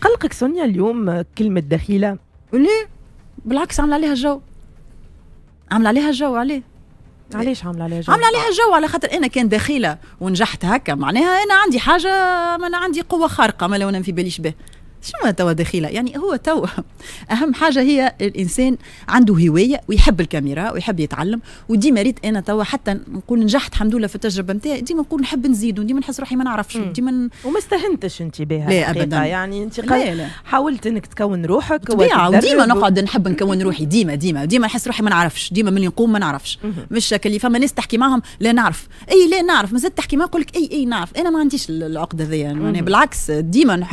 تقلقك سونيا اليوم كلمة دخيلة؟ ليه؟ بالعكس عاملة عليها جو عاملة عليها جو عليه علاش عامله عليها جو؟ عامله عليها جو على خاطر انا كان دخيله ونجحت هكا معناها انا عندي حاجه انا عندي قوه خارقه ما لو انا في باليش به شنو توا دخيلة يعني هو توا أهم حاجة هي الإنسان عنده هواية ويحب الكاميرا ويحب يتعلم وديما ريت أنا توا حتى نقول نجحت الحمد لله في التجربة نتاعي ديما نقول نحب نزيد وديما نحس روحي ما نعرفش ديما وما استهنتش أنت بها لا أبدا يعني أنت لا لا. حاولت أنك تكون روحك وديما نقعد نحب نكون روحي ديما ديما ديما نحس روحي ما نعرفش ديما من نقوم ما نعرفش مش كلي اللي فما ناس تحكي معهم لا نعرف أي لا نعرف مازال تحكي ما يقول لك أي أي نعرف أنا ما عنديش العقدة ذي يعني بالعكس ديما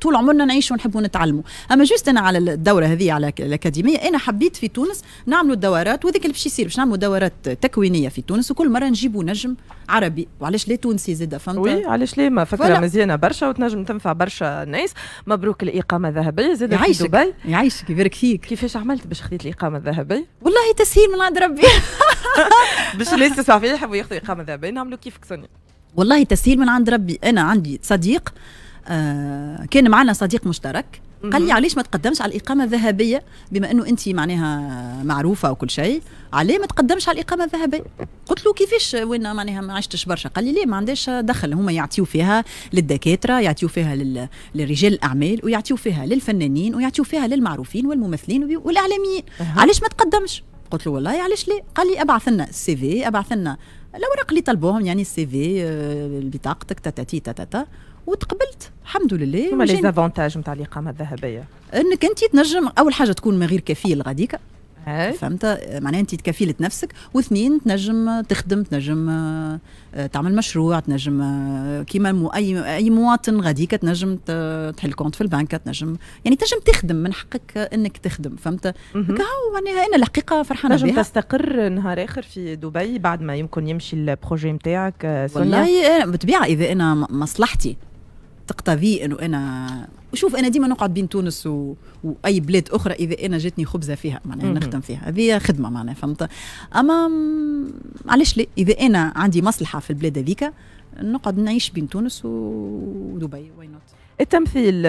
طول عمرنا نعيش ونحب نتعلموا اما جوست انا على الدوره هذه على الاكاديميه انا حبيت في تونس نعملوا الدورات وذاك اللي باش يصير باش نعملوا دورات تكوينيه في تونس وكل مره نجيبوا نجم عربي وعلاش لا تونسي زاد فهمت وي علاش لا ما فكره مزيانه برشا وتنجم تنفع برشا ناس مبروك الاقامه الذهبيه زاد في دبي يعيشك يبارك فيك كيفاش عملت باش خديت الاقامه الذهبيه والله تسهيل من عند ربي باش الناس تسمع فيا يحبوا ياخذوا اقامه ذهبيه نعملوا كيفك سونيا والله تسهيل من عند ربي انا عندي صديق آه، كان معنا صديق مشترك قال لي علاش ما تقدمش على الاقامه الذهبيه بما انه انت معناها معروفه وكل شيء علاه ما تقدمش على الاقامه الذهبيه قلت له كيفاش وانا معناها ما عشتش برشا قال لي ليه ما عندهاش دخل هما يعطيو فيها للدكاتره يعطيو فيها لل... لرجال الاعمال ويعطيو فيها للفنانين ويعطيو فيها للمعروفين والممثلين والاعلاميين علاش ما تقدمش قلت له والله علاش لا قال لي ابعث لنا السي في ابعث لنا الاوراق اللي طلبوهم يعني السي في آه، بطاقتك تاتاتي تاتاتا وتقبلت الحمد لله هما لي زافونتاج نتاع الاقامه الذهبيه انك انت تنجم اول حاجه تكون من غير كفيل غاديك إيه. فهمت معناها انت تكفيلة نفسك واثنين تنجم تخدم تنجم آه، تعمل مشروع تنجم آه، كيما اي اي مواطن غاديك تنجم تحل كونت في البنك تنجم يعني تنجم تخدم من حقك انك تخدم فهمت هاو معناها انا الحقيقه فرحانه بها تنجم تستقر نهار اخر في دبي بعد ما يمكن يمشي البروجي نتاعك آه، والله بطبيعه اذا انا مصلحتي تقتضي انه انا شوف انا ديما نقعد بين تونس و... واي بلاد اخرى اذا انا جاتني خبزه فيها معناها نخدم فيها هذه خدمه معناها فهمت اما علاش لا اذا انا عندي مصلحه في البلاد هذيك نقعد نعيش بين تونس ودبي واي نوت التمثيل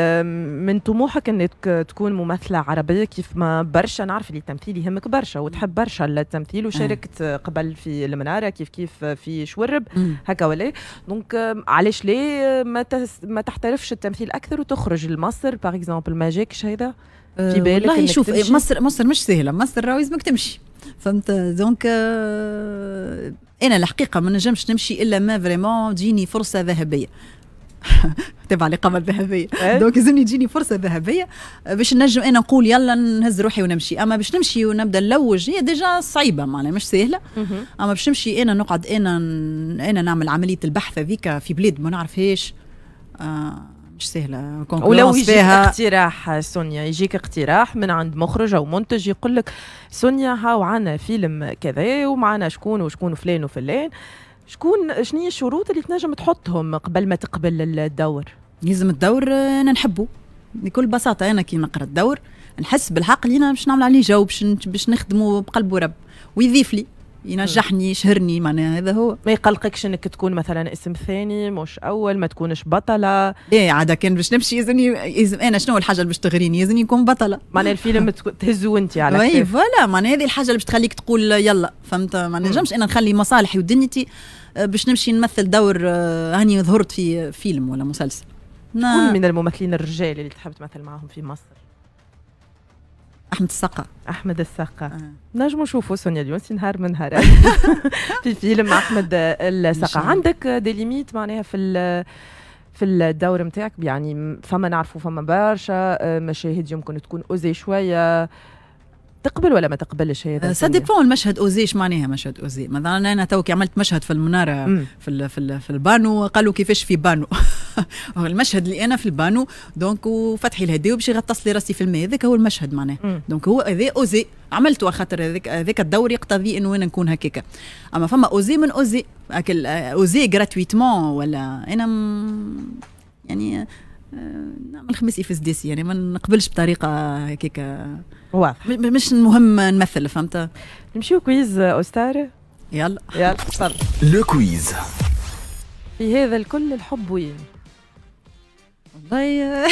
من طموحك انك تكون ممثله عربيه كيف ما برشا نعرف اللي التمثيل يهمك برشا وتحب برشا التمثيل وشاركت قبل في المناره كيف كيف في شورب هكا ولا دونك علاش ليه ما ما تحترفش التمثيل اكثر وتخرج لمصر باغ اكزومبل ما جاكش هذا أه، في بالك والله شوف تمشي؟ مصر مصر مش سهله مصر راهو لازمك تمشي فهمت دونك آه، انا الحقيقه ما نجمش نمشي الا ما فريمون تجيني فرصه ذهبيه تبع الإقامة الذهبية إيه؟ دونك يلزمني تجيني فرصة ذهبية باش نجم أنا نقول يلا نهز روحي ونمشي أما باش نمشي ونبدا نلوج هي ديجا صعيبة معناها مش سهلة أما باش نمشي أنا نقعد أنا أنا نعمل عملية البحث هذيك في بلاد ما نعرفهاش آه، مش سهله ولو يجيك فيها. اقتراح سونيا يجيك اقتراح من عند مخرج او منتج يقول لك سونيا هاو عنا فيلم كذا ومعنا شكون وشكون فلان وفلان شكون شنو الشروط اللي تنجم تحطهم قبل ما تقبل الدور لازم الدور آه، انا نحبه بكل بساطه انا كي نقرا الدور نحس بالحق اللي انا باش نعمل عليه جو باش باش نخدمه بقلب ورب ويضيف لي ينجحني يشهرني معناها هذا هو ما يقلقكش انك تكون مثلا اسم ثاني مش اول ما تكونش بطله ايه عاده كان باش نمشي يزني يزم انا شنو الحاجه اللي باش تغريني يزني نكون بطله معناها الفيلم تهزو انت على اي فوالا معناها هذه الحاجه اللي باش تخليك تقول يلا فهمت ما نجمش انا نخلي مصالحي ودنيتي آه، باش نمشي نمثل دور آه، هاني ظهرت في فيلم ولا مسلسل من الممثلين الرجال اللي تحب تمثل معاهم في مصر احمد السقا احمد السقا آه. نجمو نشوفوا سونيا اليونسي نهار من نهار في فيلم احمد السقا عندك دي ليميت معناها في في الدور نتاعك يعني فما نعرفوا فما برشا آه، مشاهد يمكن تكون اوزي شويه تقبل ولا ما تقبلش هذا أه، ساديبون المشهد اوزي ايش معناها مشهد اوزي مثلا انا كي عملت مشهد في المناره مم. في الـ في, الـ في البانو قالوا كيفاش في بانو المشهد اللي انا في البانو دونك وفتحي الهدي وباش غطس لي راسي في الماء هذاك هو المشهد معناه دونك هو هذا اوزي عملته خاطر هذاك هذاك الدور يقتضي انه انا نكون هكاك اما فما اوزي من اوزي اوزي جراتويتمون ولا انا م... يعني نعمل خميس اف اس يعني ما نقبلش بطريقه هكاك واضح مش مهم نمثل فهمت نمشيو كويز استاذ يلا يلا تفضل لو كويز في هذا الكل الحب وين والله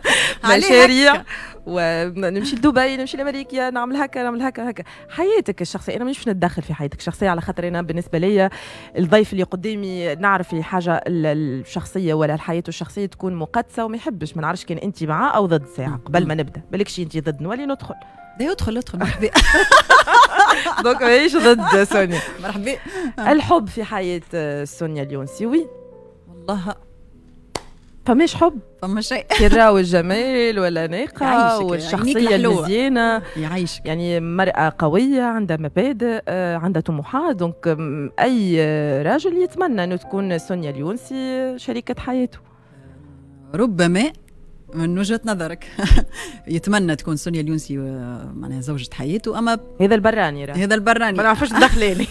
مشاريع ونمشي لدبي نمشي لامريكا نعمل هكا نعمل هكا هكا حياتك الشخصيه انا مش نتدخل في حياتك الشخصيه على خاطر انا بالنسبه لي الضيف اللي قدامي نعرف في حاجه الشخصيه ولا الحياه الشخصيه تكون مقدسه وما يحبش ما نعرفش كان انت معاه او ضد ساعه قبل ما نبدا بالكش انت ضد نولي ندخل لا ادخل ادخل مرحبا دونك ماهيش ضد سونيا مرحبا الحب في حياه سونيا اليونسي وي والله فماش حب فما شيء كيراوي الجمال ولا ناقة يعني والشخصيه المزيانه يعيشك يعني مرأة قويه عندها مبادئ آه، عندها طموحات دونك اي راجل يتمنى انه تكون سونيا اليونسي شريكه حياته ربما من وجهه نظرك يتمنى تكون سونيا اليونسي آه، معناها زوجة حياته اما هذا البراني راه هذا البراني ما نعرفش الدخلاني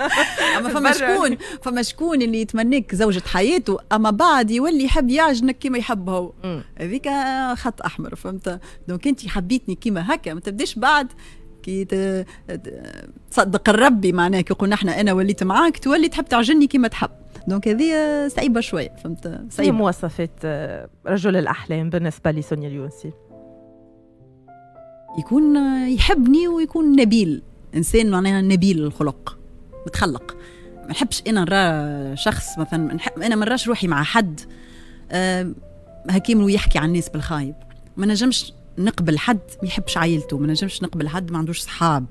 اما فما شكون فما شكون اللي يتمناك زوجة حياته اما بعد يولي يحب يعجنك كيما يحب هو هذيك خط احمر فهمت دونك انت حبيتني كيما هكا ما تبداش بعد كي تصدق الربي معناها كي يقول احنا انا وليت معاك تولي تحب تعجني كيما تحب دونك هذه صعيبه شويه فهمت صعيبه مواصفات آه، رجل الاحلام بالنسبه لسونيا اليونسي يكون آه، يحبني ويكون نبيل انسان معناها نبيل الخلق متخلق ما نحبش انا نرى شخص مثلا نحب انا ما نراش روحي مع حد آه، هكيم يحكي عن الناس بالخايب ما نجمش نقبل حد ما يحبش عائلته ما نجمش نقبل حد ما عندوش صحاب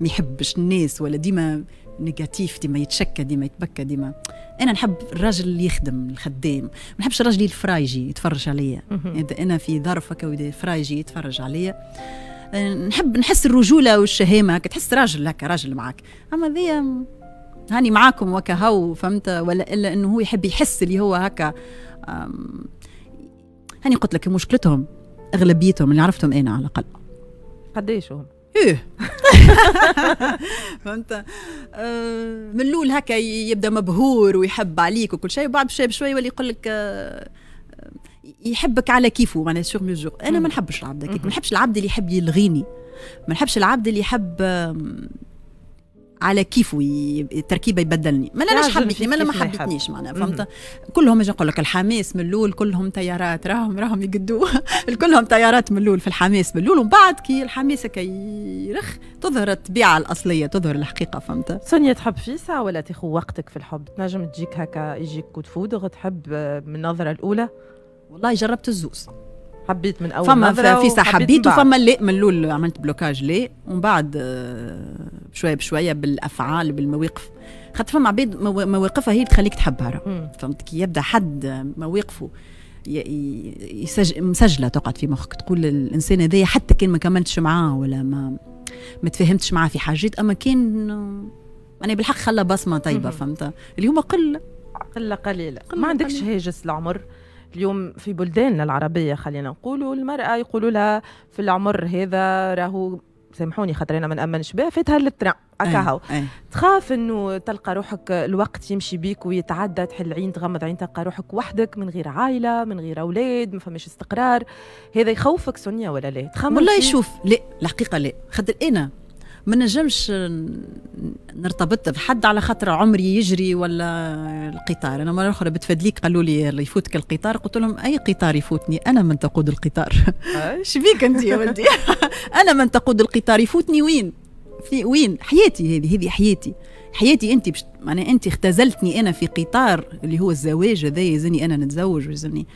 ما يحبش الناس ولا ديما نيجاتيف ديما يتشكى ديما يتبكى ديما انا نحب الراجل اللي يخدم الخدام ما نحبش الراجل الفرايجي يتفرج عليا انا في ظرف هكا فرايجي يتفرج عليا نحب نحس الرجوله والشهامه هكا تحس راجل هكا راجل معاك اما ذي هاني معاكم وكا هو فهمت ولا الا انه هو يحب يحس اللي هو هكا هاني قلت لك مشكلتهم اغلبيتهم اللي عرفتهم انا على الاقل قديش هم بلو فهمت آه، من الاول هكا يبدا مبهور ويحب عليك وكل شيء وبعد بشوي بشوي يولي يقول لك آه، يحبك على كيفه معناها سور ميزور انا ما نحبش العبد هكاك ما نحبش العبد اللي يحب يلغيني ما نحبش العبد اللي يحب على كيف التركيبه يبدلني ما لاش حبتني ما لا ما حبتنيش معناها فهمت كلهم اجي نقول لك الحماس من الاول كلهم تيارات راهم راهم يقدوا كلهم تيارات من الاول في الحماس من الاول ومن بعد كي الحماس كيرخ تظهر الطبيعه الاصليه تظهر الحقيقه فهمت سونيا تحب فيسا ولا تاخذ وقتك في الحب تنجم تجيك هكا يجيك كود فودغ تحب آه، من النظره الاولى والله جربت الزوز حبيت من اول فما في فيسا حبيت وفما لا من الاول عملت بلوكاج لا ومن بعد آه، بشويه بشويه بالافعال بالمواقف خاطر فما عباد مواقفها هي اللي تخليك تحبها فهمت كي يبدا حد مواقفه مسجله تقعد في مخك تقول الانسان هذايا حتى كان ما كملتش معاه ولا ما ما تفهمتش معاه في حاجات اما كان انا آه، يعني بالحق خلى بصمه طيبه فهمت اليوم قله قله قليله ما عندكش هاجس العمر اليوم في بلداننا العربية خلينا نقولوا المرأة يقولوا لها في العمر هذا راهو سامحوني خاطر انا ما نامنش بها فاتها للطرا أكاهو تخاف انه تلقى روحك الوقت يمشي بيك ويتعدى تحل عين تغمض عين تلقى روحك وحدك من غير عائله من غير اولاد ما فماش استقرار هذا يخوفك سونيا ولا لا والله شوف لا الحقيقه لا خاطر انا ما نجمش نرتبط بحد على خاطر عمري يجري ولا القطار انا مره اخرى بتفدليك قالوا لي يفوتك القطار قلت لهم اي قطار يفوتني انا من تقود القطار شبيك انت يا ولدي انا من تقود القطار يفوتني وين في وين حياتي هذه هذه حياتي حياتي انت بش... معناها انت اختزلتني انا في قطار اللي هو الزواج هذا يلزمني انا نتزوج ويلزمني